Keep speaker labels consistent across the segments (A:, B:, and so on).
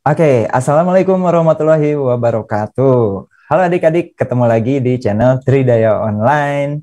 A: Oke, okay, Assalamualaikum warahmatullahi wabarakatuh. Halo adik-adik, ketemu lagi di channel Tridaya Online.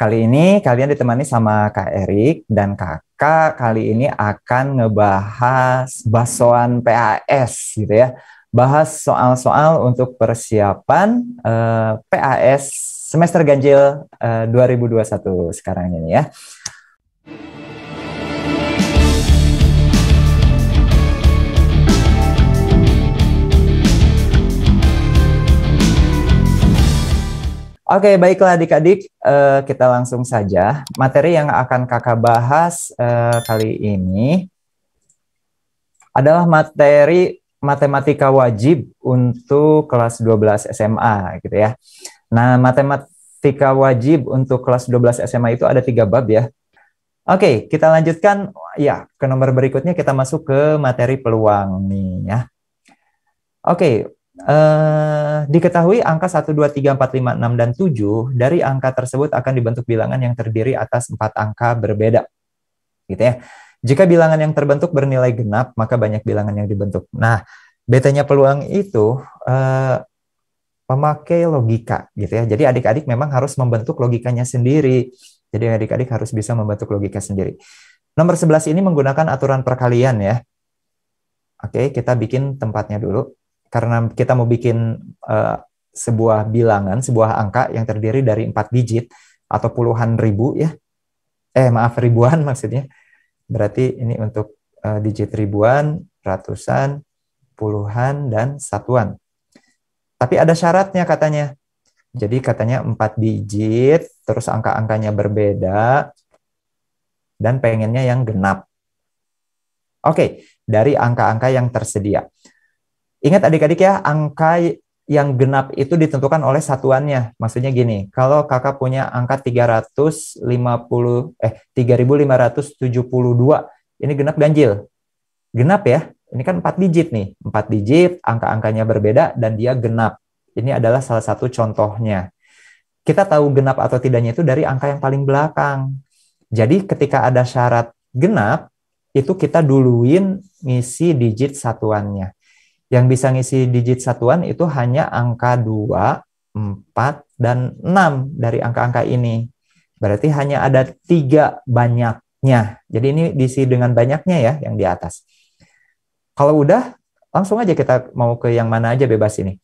A: Kali ini kalian ditemani sama Kak Erik dan Kakak kali ini akan ngebahas baksoan PAS gitu ya. Bahas soal-soal untuk persiapan uh, eh, PAS semester ganjil eh, uh, 2021 sekarang ini ya. Oke, baiklah adik-adik, uh, kita langsung saja. Materi yang akan kakak bahas uh, kali ini adalah materi matematika wajib untuk kelas 12 SMA gitu ya. Nah, matematika wajib untuk kelas 12 SMA itu ada tiga bab ya. Oke, kita lanjutkan ya ke nomor berikutnya kita masuk ke materi peluang nih ya. Oke, Uh, diketahui angka 1, 2, 3, 4, 5, 6, dan 7 dari angka tersebut akan dibentuk bilangan yang terdiri atas empat angka berbeda. Gitu ya. Jika bilangan yang terbentuk bernilai genap, maka banyak bilangan yang dibentuk. Nah, betanya peluang itu uh, memakai logika gitu ya. Jadi adik-adik memang harus membentuk logikanya sendiri. Jadi adik-adik harus bisa membentuk logika sendiri. Nomor 11 ini menggunakan aturan perkalian ya. Oke, kita bikin tempatnya dulu karena kita mau bikin uh, sebuah bilangan, sebuah angka yang terdiri dari empat digit atau puluhan ribu ya. Eh maaf ribuan maksudnya. Berarti ini untuk uh, digit ribuan, ratusan, puluhan dan satuan. Tapi ada syaratnya katanya. Jadi katanya empat digit, terus angka-angkanya berbeda dan pengennya yang genap. Oke, dari angka-angka yang tersedia. Ingat adik-adik ya, angka yang genap itu ditentukan oleh satuannya. Maksudnya gini, kalau kakak punya angka 350 eh 3572, ini genap ganjil. Genap ya. Ini kan 4 digit nih. 4 digit, angka-angkanya berbeda dan dia genap. Ini adalah salah satu contohnya. Kita tahu genap atau tidaknya itu dari angka yang paling belakang. Jadi ketika ada syarat genap, itu kita duluin ngisi digit satuannya. Yang bisa ngisi digit satuan itu hanya angka 2, 4, dan 6 dari angka-angka ini. Berarti hanya ada tiga banyaknya. Jadi ini diisi dengan banyaknya ya yang di atas. Kalau udah, langsung aja kita mau ke yang mana aja bebas ini.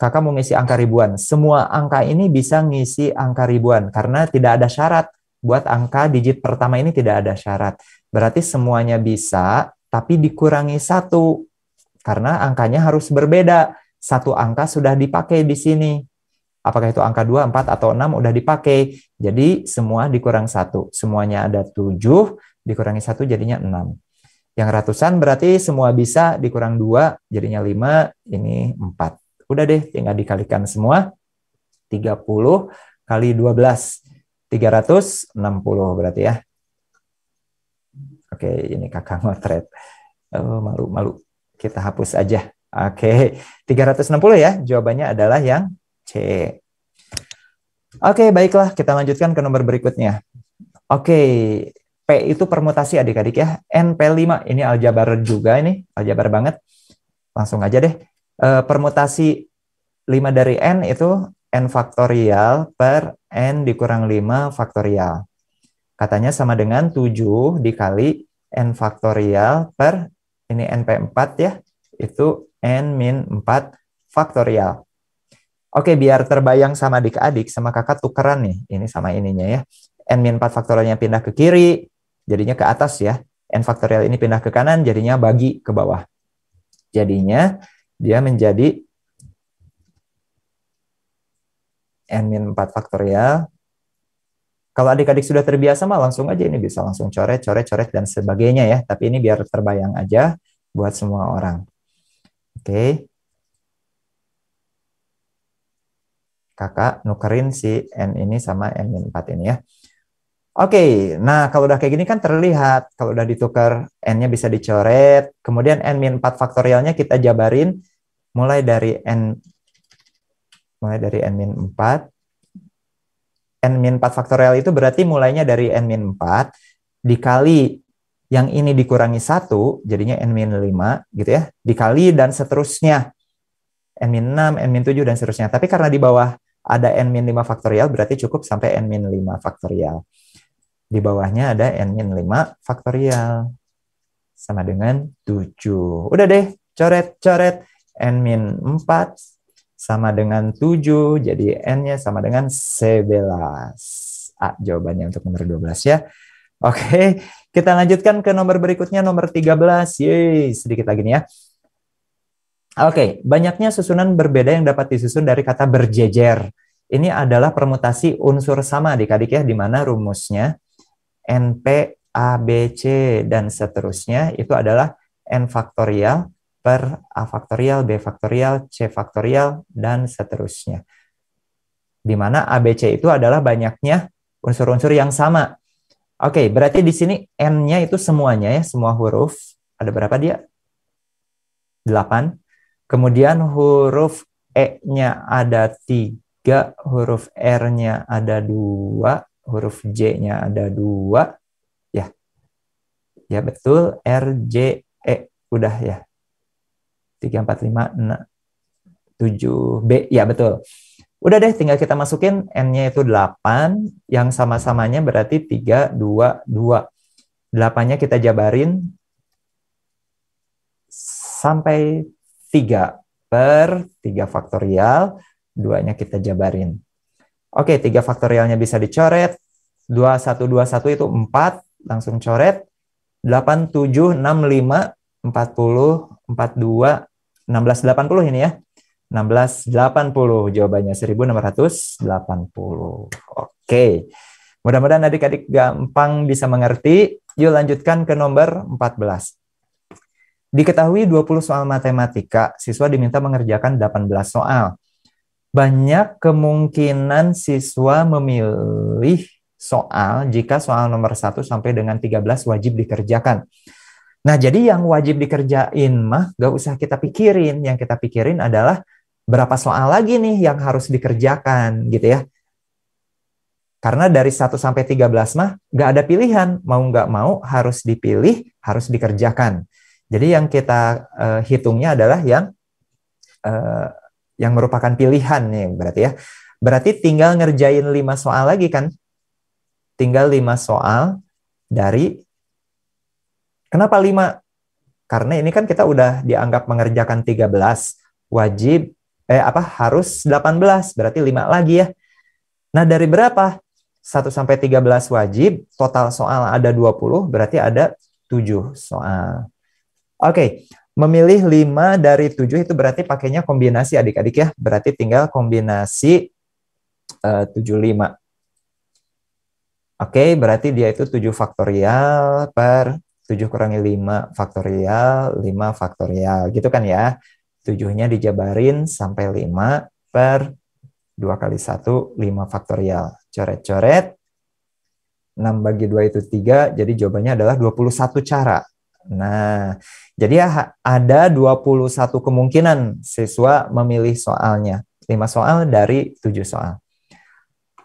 A: Kakak mau ngisi angka ribuan. Semua angka ini bisa ngisi angka ribuan karena tidak ada syarat. Buat angka digit pertama ini tidak ada syarat. Berarti semuanya bisa, tapi dikurangi satu karena angkanya harus berbeda. Satu angka sudah dipakai di sini. Apakah itu angka 2, 4, atau 6 sudah dipakai. Jadi semua dikurang satu. Semuanya ada 7, dikurangi satu jadinya 6. Yang ratusan berarti semua bisa dikurang 2 jadinya 5, ini 4. Udah deh tinggal dikalikan semua. 30 kali 12 360 berarti ya. Oke, ini kakak motret. Oh, malu malu. Kita hapus aja. Oke, okay. 360 ya. Jawabannya adalah yang C. Oke, okay, baiklah. Kita lanjutkan ke nomor berikutnya. Oke, okay. P itu permutasi adik-adik ya. n p 5 ini aljabar juga ini. Aljabar banget. Langsung aja deh. E, permutasi 5 dari N itu N faktorial per N dikurang 5 faktorial. Katanya sama dengan 7 dikali N faktorial per ini NP4 ya, itu N min 4 faktorial. Oke, biar terbayang sama adik-adik, sama kakak tukeran nih, ini sama ininya ya. N min 4 faktorialnya pindah ke kiri, jadinya ke atas ya. N faktorial ini pindah ke kanan, jadinya bagi ke bawah. Jadinya dia menjadi N min 4 faktorial kalau adik-adik sudah terbiasa mah langsung aja ini bisa langsung coret, coret, coret dan sebagainya ya. Tapi ini biar terbayang aja buat semua orang. Oke. Okay. Kakak nukerin si N ini sama N-4 ini ya. Oke, okay, nah kalau udah kayak gini kan terlihat. Kalau udah ditukar, N-nya bisa dicoret. Kemudian N-4 faktorialnya kita jabarin mulai dari N mulai dari N-4 n min 4 faktorial itu berarti mulainya dari n min 4 dikali yang ini dikurangi satu jadinya n min 5 gitu ya dikali dan seterusnya n min 6 n min 7 dan seterusnya tapi karena di bawah ada n min 5 faktorial berarti cukup sampai n min 5 faktorial di bawahnya ada n min 5 faktorial sama dengan 7 udah deh coret coret n min 4 sama dengan 7, jadi N-nya sama dengan 11. A jawabannya untuk nomor 12 ya. Oke, kita lanjutkan ke nomor berikutnya, nomor 13. Yeay, sedikit lagi nih ya. Oke, banyaknya susunan berbeda yang dapat disusun dari kata berjejer. Ini adalah permutasi unsur sama adik-adik ya, di mana rumusnya NP, A, B, C, dan seterusnya itu adalah N faktorial, per A faktorial, B faktorial, C faktorial, dan seterusnya. Di mana ABC itu adalah banyaknya unsur-unsur yang sama. Oke, okay, berarti di sini N-nya itu semuanya ya, semua huruf. Ada berapa dia? 8. Kemudian huruf E-nya ada 3, huruf R-nya ada 2, huruf J-nya ada 2. Ya, ya betul, R, J, E. Udah ya, tiga empat lima enam tujuh b Ya, betul. Udah deh, tinggal kita masukin N-nya itu 8, yang sama-samanya berarti 3, 2, 2. 8-nya kita jabarin sampai 3 per 3 faktorial, 2-nya kita jabarin. Oke, 3 faktorialnya bisa dicoret, 2, 1, 2, 1 itu 4, langsung coret, 8, 7, 6, 5, 40, 42, 1680 ini ya. 1680 jawabannya 1680. Oke. Mudah-mudahan adik-adik gampang bisa mengerti. Yuk lanjutkan ke nomor 14. Diketahui 20 soal matematika, siswa diminta mengerjakan 18 soal. Banyak kemungkinan siswa memilih soal jika soal nomor 1 sampai dengan 13 wajib dikerjakan. Nah, jadi yang wajib dikerjain mah gak usah kita pikirin. Yang kita pikirin adalah berapa soal lagi nih yang harus dikerjakan gitu ya. Karena dari 1 sampai 13 mah gak ada pilihan. Mau gak mau harus dipilih, harus dikerjakan. Jadi yang kita uh, hitungnya adalah yang uh, yang merupakan pilihan nih berarti ya. Berarti tinggal ngerjain 5 soal lagi kan. Tinggal 5 soal dari Kenapa 5? Karena ini kan kita udah dianggap mengerjakan 13, wajib eh apa harus 18, berarti 5 lagi ya. Nah, dari berapa? 1 sampai 13 wajib, total soal ada 20, berarti ada 7 soal. Oke, memilih 5 dari 7 itu berarti pakainya kombinasi adik-adik ya. Berarti tinggal kombinasi eh, uh, 75. Oke, okay, berarti dia itu 7 faktorial per 7 kurangi 5 faktorial, 5 faktorial. Gitu kan ya. 7-nya dijabarin sampai 5 per 2 kali 1, 5 faktorial. Coret-coret. 6 bagi 2 itu 3, jadi jawabannya adalah 21 cara. Nah, jadi ada 21 kemungkinan siswa memilih soalnya. 5 soal dari 7 soal.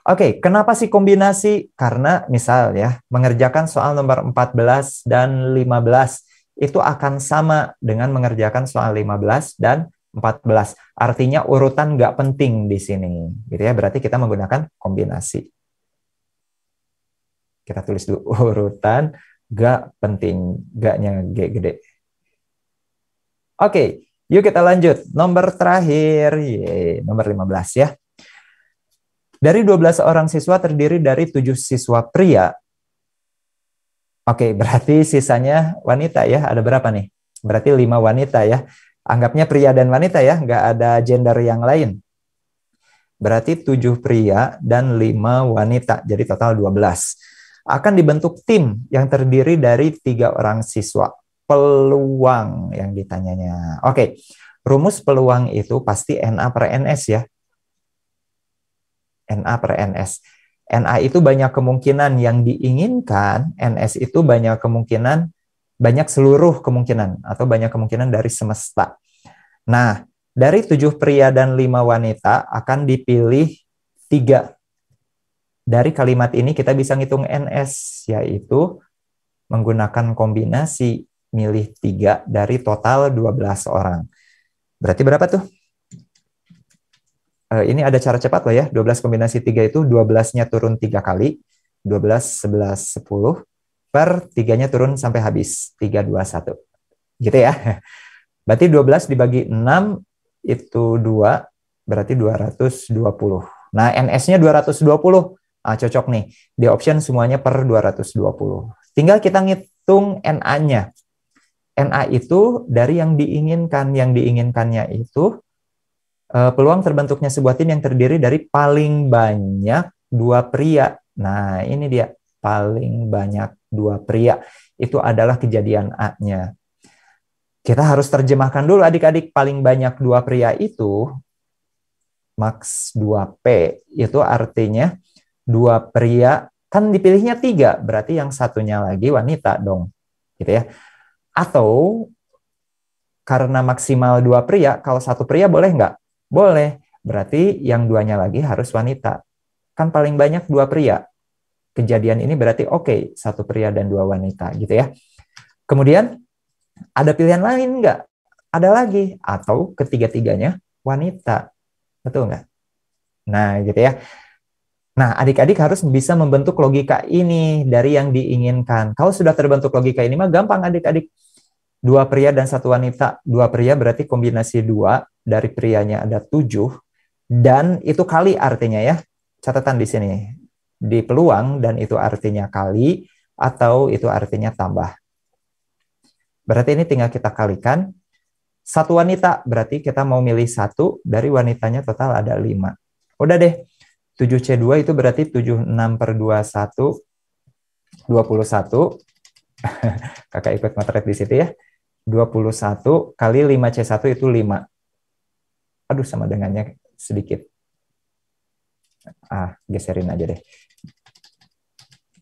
A: Oke, okay, kenapa sih kombinasi? Karena misal ya, mengerjakan soal nomor 14 dan 15 itu akan sama dengan mengerjakan soal 15 dan 14. Artinya urutan nggak penting di sini. Gitu ya, berarti kita menggunakan kombinasi. Kita tulis dulu urutan nggak penting, nggaknya G gede. Oke, okay, yuk kita lanjut. Nomor terakhir, yeay, nomor 15 ya. Dari 12 orang siswa terdiri dari 7 siswa pria. Oke, berarti sisanya wanita ya. Ada berapa nih? Berarti 5 wanita ya. Anggapnya pria dan wanita ya, nggak ada gender yang lain. Berarti 7 pria dan 5 wanita, jadi total 12. Akan dibentuk tim yang terdiri dari tiga orang siswa. Peluang yang ditanyanya. Oke, rumus peluang itu pasti NA per NS ya NA per NS. NA itu banyak kemungkinan yang diinginkan, NS itu banyak kemungkinan, banyak seluruh kemungkinan, atau banyak kemungkinan dari semesta. Nah, dari tujuh pria dan lima wanita akan dipilih tiga. Dari kalimat ini kita bisa ngitung NS, yaitu menggunakan kombinasi milih tiga dari total 12 orang. Berarti berapa tuh? Eh, ini ada cara cepat loh ya. 12 kombinasi 3 itu 12-nya turun 3 kali. 12, 11, 10 per 3-nya turun sampai habis. 3, 2, 1. Gitu ya. Berarti 12 dibagi 6 itu 2, berarti 220. Nah, NS-nya 220. Ah, cocok nih. Di option semuanya per 220. Tinggal kita ngitung NA-nya. NA itu dari yang diinginkan. Yang diinginkannya itu uh, peluang terbentuknya sebuah tim yang terdiri dari paling banyak dua pria. Nah, ini dia paling banyak dua pria. Itu adalah kejadian A-nya. Kita harus terjemahkan dulu adik-adik paling banyak dua pria itu max 2P itu artinya dua pria kan dipilihnya tiga berarti yang satunya lagi wanita dong gitu ya atau karena maksimal dua pria kalau satu pria boleh nggak boleh, berarti yang duanya lagi harus wanita. Kan paling banyak dua pria. Kejadian ini berarti oke, okay, satu pria dan dua wanita gitu ya. Kemudian ada pilihan lain nggak? Ada lagi atau ketiga-tiganya wanita. Betul nggak? Nah, gitu ya. Nah, adik-adik harus bisa membentuk logika ini dari yang diinginkan. Kalau sudah terbentuk logika ini mah gampang adik-adik dua pria dan satu wanita. Dua pria berarti kombinasi dua dari prianya ada tujuh dan itu kali artinya ya catatan di sini di peluang dan itu artinya kali atau itu artinya tambah. Berarti ini tinggal kita kalikan. Satu wanita berarti kita mau milih satu dari wanitanya total ada lima. Udah deh. 7C2 itu berarti 76 per 21, 21. Kakak ikut matret di situ ya. 21 kali 5C1 itu 5. Aduh, sama dengannya sedikit. Ah, geserin aja deh.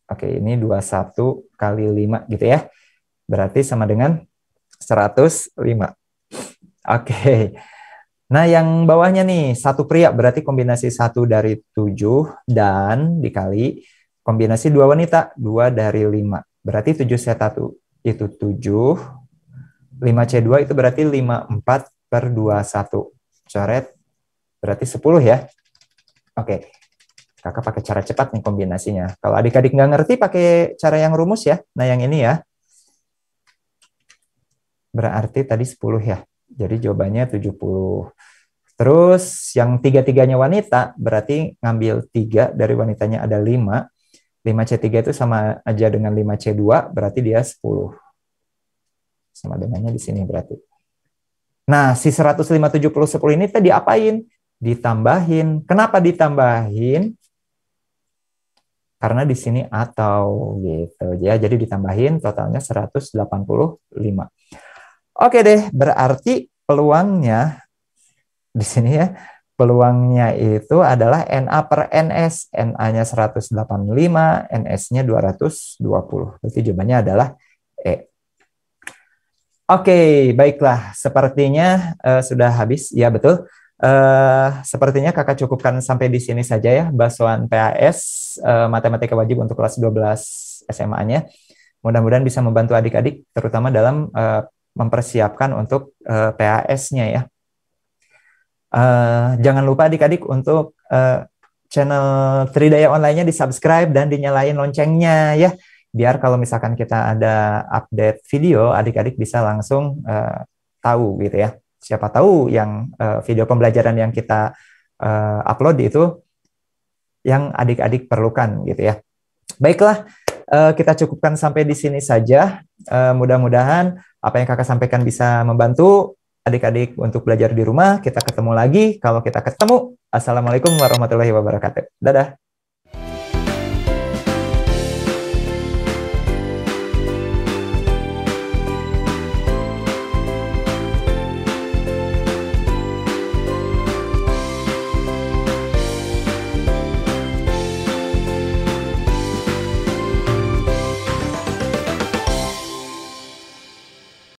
A: Oke, ini 21 kali 5 gitu ya. Berarti sama dengan 105. Oke. Nah, yang bawahnya nih, satu pria berarti kombinasi satu dari 7 dan dikali kombinasi dua wanita, 2 dari 5. Berarti 7 set 1 itu 7, 5C2 itu berarti 54 per 21. Coret berarti 10 ya. Oke, okay. kakak pakai cara cepat nih kombinasinya. Kalau adik-adik nggak ngerti pakai cara yang rumus ya. Nah yang ini ya. Berarti tadi 10 ya. Jadi jawabannya 70. Terus yang tiga-tiganya wanita berarti ngambil 3 dari wanitanya ada 5. 5C3 itu sama aja dengan 5C2 berarti dia 10 sama dengannya di sini berarti. Nah, si 157 10 ini tadi apain? Ditambahin. Kenapa ditambahin? Karena di sini atau gitu ya. Jadi ditambahin totalnya 185. Oke deh, berarti peluangnya di sini ya. Peluangnya itu adalah NA per NS. NA-nya 185, NS-nya 220. Berarti jawabannya adalah E. Oke, okay, baiklah. Sepertinya uh, sudah habis, ya betul. Uh, sepertinya kakak cukupkan sampai di sini saja ya, basuhan PAS, uh, eh, matematika wajib untuk kelas 12 SMA-nya. Mudah-mudahan bisa membantu adik-adik, terutama dalam uh, mempersiapkan untuk uh, PAS-nya ya. Uh, jangan lupa adik-adik untuk uh, channel Tridaya Online-nya di-subscribe dan dinyalain loncengnya ya biar kalau misalkan kita ada update video, adik-adik bisa langsung uh, tahu gitu ya. Siapa tahu yang uh, video pembelajaran yang kita uh, upload itu yang adik-adik perlukan gitu ya. Baiklah, uh, kita cukupkan sampai di sini saja. Uh, Mudah-mudahan apa yang kakak sampaikan bisa membantu adik-adik untuk belajar di rumah. Kita ketemu lagi kalau kita ketemu. Assalamualaikum warahmatullahi wabarakatuh. Dadah.